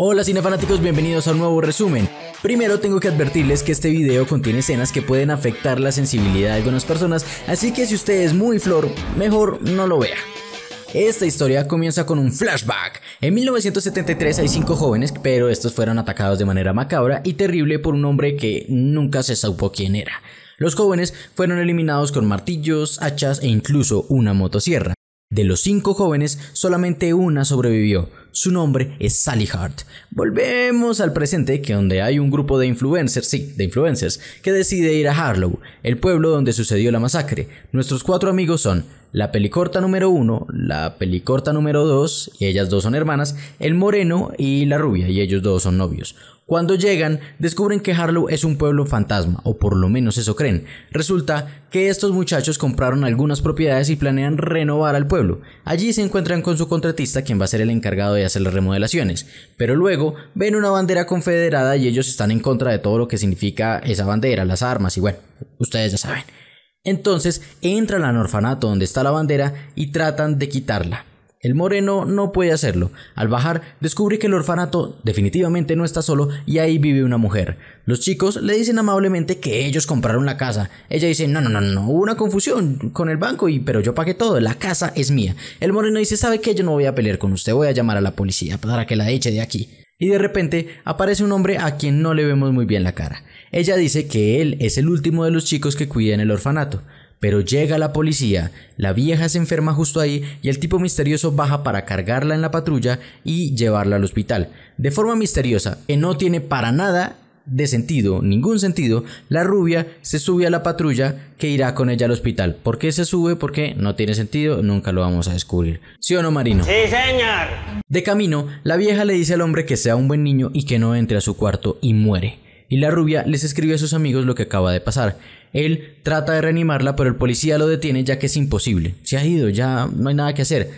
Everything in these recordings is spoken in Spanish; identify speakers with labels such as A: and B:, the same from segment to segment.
A: Hola cinefanáticos, bienvenidos a un nuevo resumen. Primero tengo que advertirles que este video contiene escenas que pueden afectar la sensibilidad de algunas personas, así que si usted es muy flor, mejor no lo vea. Esta historia comienza con un flashback. En 1973 hay cinco jóvenes, pero estos fueron atacados de manera macabra y terrible por un hombre que nunca se supo quién era. Los jóvenes fueron eliminados con martillos, hachas e incluso una motosierra. De los cinco jóvenes, solamente una sobrevivió, su nombre es Sally Hart. Volvemos al presente, que donde hay un grupo de influencers, sí, de influencers, que decide ir a Harlow, el pueblo donde sucedió la masacre. Nuestros cuatro amigos son la pelicorta número 1, la pelicorta número 2, y ellas dos son hermanas, el moreno y la rubia, y ellos dos son novios. Cuando llegan, descubren que Harlow es un pueblo fantasma, o por lo menos eso creen. Resulta que estos muchachos compraron algunas propiedades y planean renovar al pueblo. Allí se encuentran con su contratista, quien va a ser el encargado de hacer las remodelaciones. Pero luego ven una bandera confederada y ellos están en contra de todo lo que significa esa bandera, las armas y bueno, ustedes ya saben. Entonces entran al orfanato donde está la bandera y tratan de quitarla. El moreno no puede hacerlo. Al bajar, descubre que el orfanato definitivamente no está solo y ahí vive una mujer. Los chicos le dicen amablemente que ellos compraron la casa. Ella dice, no, no, no, no, hubo una confusión con el banco, y, pero yo pagué todo, la casa es mía. El moreno dice, sabe que yo no voy a pelear con usted, voy a llamar a la policía para que la eche de aquí. Y de repente aparece un hombre a quien no le vemos muy bien la cara. Ella dice que él es el último de los chicos que cuida en el orfanato, pero llega la policía, la vieja se enferma justo ahí y el tipo misterioso baja para cargarla en la patrulla y llevarla al hospital. De forma misteriosa, que no tiene para nada de sentido, ningún sentido, la rubia se sube a la patrulla que irá con ella al hospital. ¿Por qué se sube? Porque no tiene sentido, nunca lo vamos a descubrir. ¿Sí o no, Marino? Sí, señor. De camino, la vieja le dice al hombre que sea un buen niño y que no entre a su cuarto y muere y la rubia les escribe a sus amigos lo que acaba de pasar. Él trata de reanimarla, pero el policía lo detiene ya que es imposible. Se ha ido, ya no hay nada que hacer.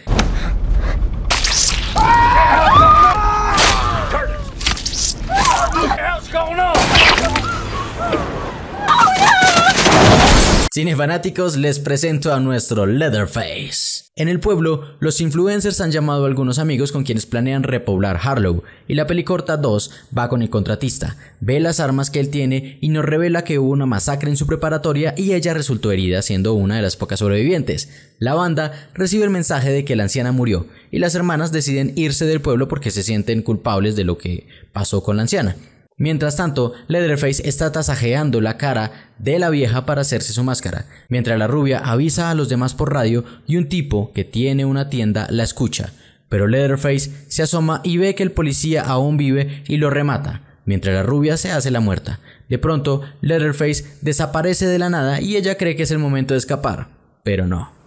A: Cinefanáticos, les presento a nuestro Leatherface. En el pueblo, los influencers han llamado a algunos amigos con quienes planean repoblar Harlow, y la pelicorta 2 va con el contratista, ve las armas que él tiene y nos revela que hubo una masacre en su preparatoria y ella resultó herida siendo una de las pocas sobrevivientes. La banda recibe el mensaje de que la anciana murió, y las hermanas deciden irse del pueblo porque se sienten culpables de lo que pasó con la anciana. Mientras tanto, Leatherface está tasajeando la cara de la vieja para hacerse su máscara, mientras la rubia avisa a los demás por radio y un tipo que tiene una tienda la escucha. Pero Leatherface se asoma y ve que el policía aún vive y lo remata, mientras la rubia se hace la muerta. De pronto, Leatherface desaparece de la nada y ella cree que es el momento de escapar, pero no.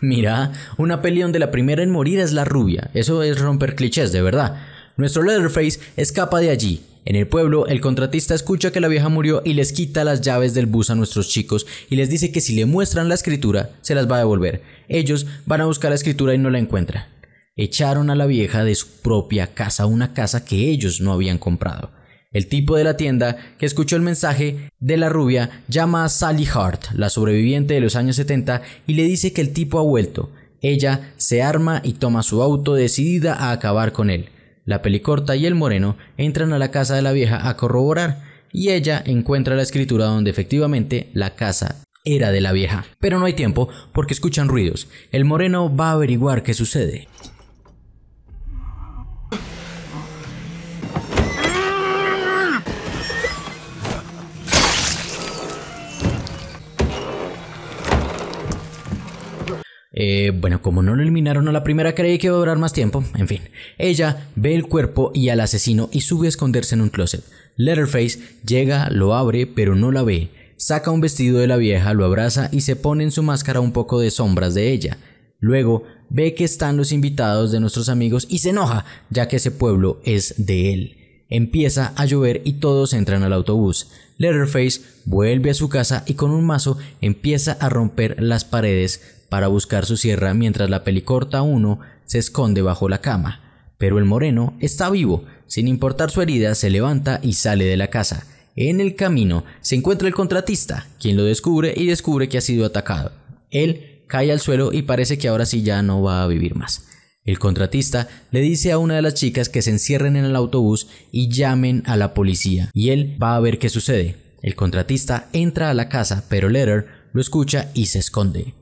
A: Mira, una peli donde la primera en morir es la rubia. Eso es romper clichés, de verdad. Nuestro Leatherface escapa de allí. En el pueblo, el contratista escucha que la vieja murió y les quita las llaves del bus a nuestros chicos y les dice que si le muestran la escritura, se las va a devolver. Ellos van a buscar la escritura y no la encuentran. Echaron a la vieja de su propia casa, una casa que ellos no habían comprado. El tipo de la tienda, que escuchó el mensaje de la rubia, llama a Sally Hart, la sobreviviente de los años 70, y le dice que el tipo ha vuelto. Ella se arma y toma su auto decidida a acabar con él. La pelicorta y el moreno entran a la casa de la vieja a corroborar, y ella encuentra la escritura donde efectivamente la casa era de la vieja. Pero no hay tiempo porque escuchan ruidos. El moreno va a averiguar qué sucede. Eh, bueno, como no lo eliminaron a la primera, creí que iba a durar más tiempo. En fin, ella ve el cuerpo y al asesino y sube a esconderse en un closet. Letterface llega, lo abre, pero no la ve. Saca un vestido de la vieja, lo abraza y se pone en su máscara un poco de sombras de ella. Luego ve que están los invitados de nuestros amigos y se enoja, ya que ese pueblo es de él. Empieza a llover y todos entran al autobús. Letterface vuelve a su casa y con un mazo empieza a romper las paredes para buscar su sierra mientras la pelicorta 1 se esconde bajo la cama. Pero el moreno está vivo, sin importar su herida se levanta y sale de la casa. En el camino se encuentra el contratista, quien lo descubre y descubre que ha sido atacado. Él cae al suelo y parece que ahora sí ya no va a vivir más. El contratista le dice a una de las chicas que se encierren en el autobús y llamen a la policía, y él va a ver qué sucede. El contratista entra a la casa, pero Letter lo escucha y se esconde.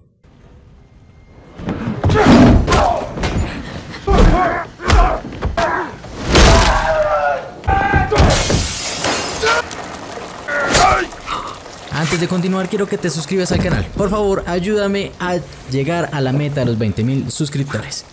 A: Antes de continuar quiero que te suscribas al canal. Por favor, ayúdame a llegar a la meta de los 20.000 suscriptores.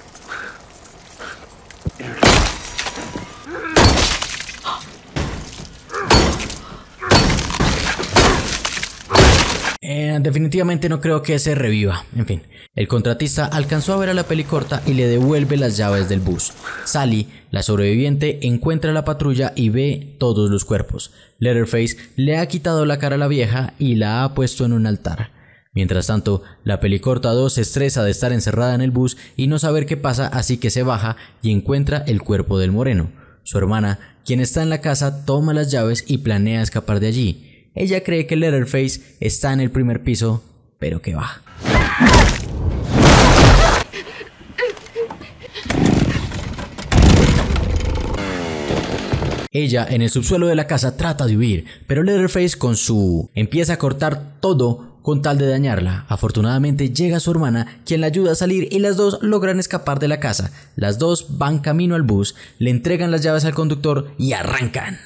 A: definitivamente no creo que se reviva. En fin, el contratista alcanzó a ver a la pelicorta y le devuelve las llaves del bus. Sally, la sobreviviente, encuentra a la patrulla y ve todos los cuerpos. Letterface le ha quitado la cara a la vieja y la ha puesto en un altar. Mientras tanto, la pelicorta 2 se estresa de estar encerrada en el bus y no saber qué pasa, así que se baja y encuentra el cuerpo del moreno. Su hermana, quien está en la casa, toma las llaves y planea escapar de allí. Ella cree que Leatherface está en el primer piso, pero que va. Ella en el subsuelo de la casa trata de huir, pero Leatherface con su empieza a cortar todo con tal de dañarla. Afortunadamente llega su hermana, quien la ayuda a salir y las dos logran escapar de la casa. Las dos van camino al bus, le entregan las llaves al conductor y arrancan.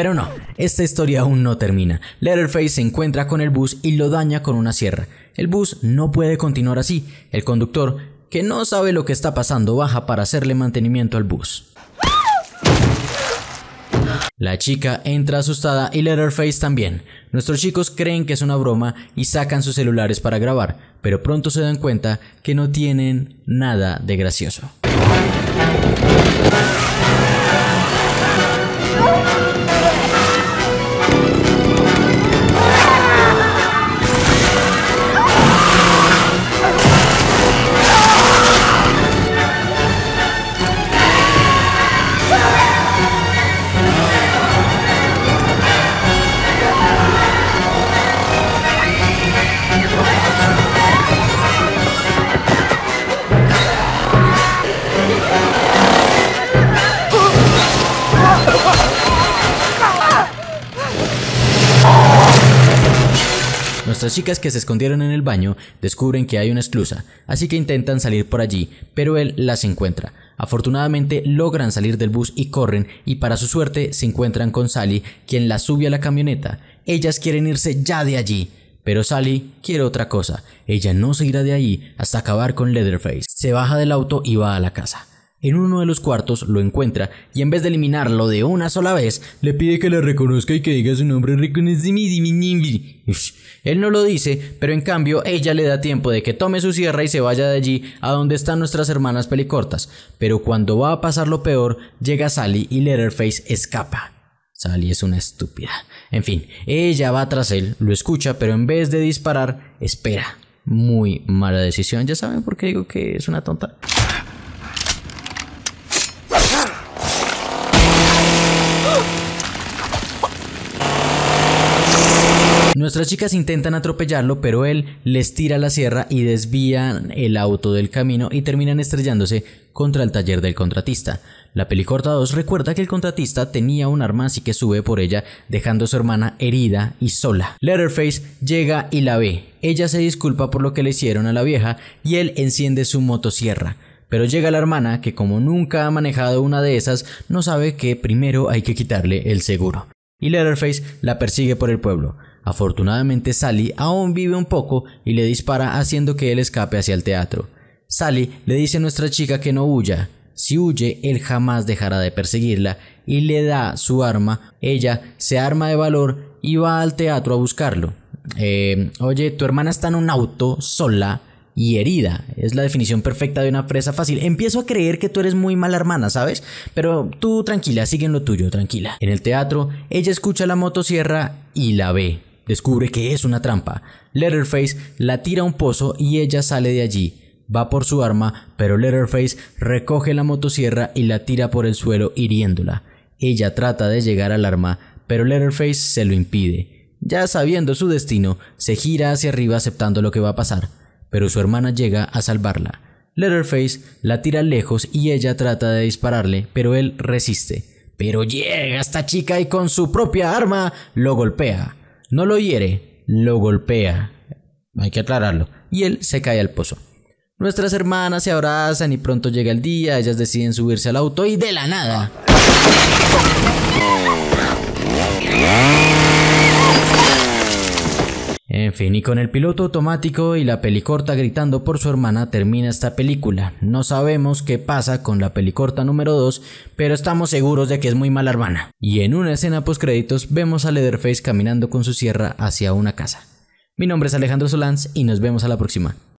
A: Pero no, esta historia aún no termina. Letterface se encuentra con el bus y lo daña con una sierra. El bus no puede continuar así. El conductor, que no sabe lo que está pasando, baja para hacerle mantenimiento al bus. La chica entra asustada y Letterface también. Nuestros chicos creen que es una broma y sacan sus celulares para grabar, pero pronto se dan cuenta que no tienen nada de gracioso. Nuestras chicas que se escondieron en el baño descubren que hay una esclusa, así que intentan salir por allí, pero él las encuentra. Afortunadamente logran salir del bus y corren, y para su suerte se encuentran con Sally, quien las sube a la camioneta. Ellas quieren irse ya de allí. Pero Sally quiere otra cosa. Ella no se irá de allí hasta acabar con Leatherface. Se baja del auto y va a la casa. En uno de los cuartos lo encuentra y en vez de eliminarlo de una sola vez, le pide que le reconozca y que diga su nombre Él no lo dice, pero en cambio ella le da tiempo de que tome su sierra y se vaya de allí a donde están nuestras hermanas pelicortas. Pero cuando va a pasar lo peor, llega Sally y Letterface escapa. Sally es una estúpida. En fin, ella va tras él, lo escucha, pero en vez de disparar, espera. Muy mala decisión, ya saben por qué digo que es una tonta. Nuestras chicas intentan atropellarlo, pero él les tira la sierra y desvían el auto del camino y terminan estrellándose contra el taller del contratista. La pelicorta 2 recuerda que el contratista tenía un arma así que sube por ella, dejando a su hermana herida y sola. Letterface llega y la ve. Ella se disculpa por lo que le hicieron a la vieja y él enciende su motosierra pero llega la hermana que como nunca ha manejado una de esas, no sabe que primero hay que quitarle el seguro. Y Leatherface la persigue por el pueblo. Afortunadamente Sally aún vive un poco y le dispara haciendo que él escape hacia el teatro. Sally le dice a nuestra chica que no huya. Si huye, él jamás dejará de perseguirla y le da su arma. Ella se arma de valor y va al teatro a buscarlo. Eh, oye, tu hermana está en un auto sola y herida. Es la definición perfecta de una fresa fácil. Empiezo a creer que tú eres muy mala hermana, ¿sabes? Pero tú tranquila, sigue en lo tuyo, tranquila. En el teatro, ella escucha la motosierra y la ve descubre que es una trampa. Letterface la tira a un pozo y ella sale de allí. Va por su arma, pero Letterface recoge la motosierra y la tira por el suelo hiriéndola. Ella trata de llegar al arma, pero Letterface se lo impide. Ya sabiendo su destino, se gira hacia arriba aceptando lo que va a pasar, pero su hermana llega a salvarla. Letterface la tira lejos y ella trata de dispararle, pero él resiste. Pero llega esta chica y con su propia arma lo golpea no lo hiere, lo golpea. Hay que aclararlo. Y él se cae al pozo. Nuestras hermanas se abrazan y pronto llega el día, ellas deciden subirse al auto y de la nada. En fin, y con el piloto automático y la pelicorta gritando por su hermana termina esta película. No sabemos qué pasa con la pelicorta número 2, pero estamos seguros de que es muy mala hermana. Y en una escena post créditos vemos a Leatherface caminando con su sierra hacia una casa. Mi nombre es Alejandro Solanz y nos vemos a la próxima.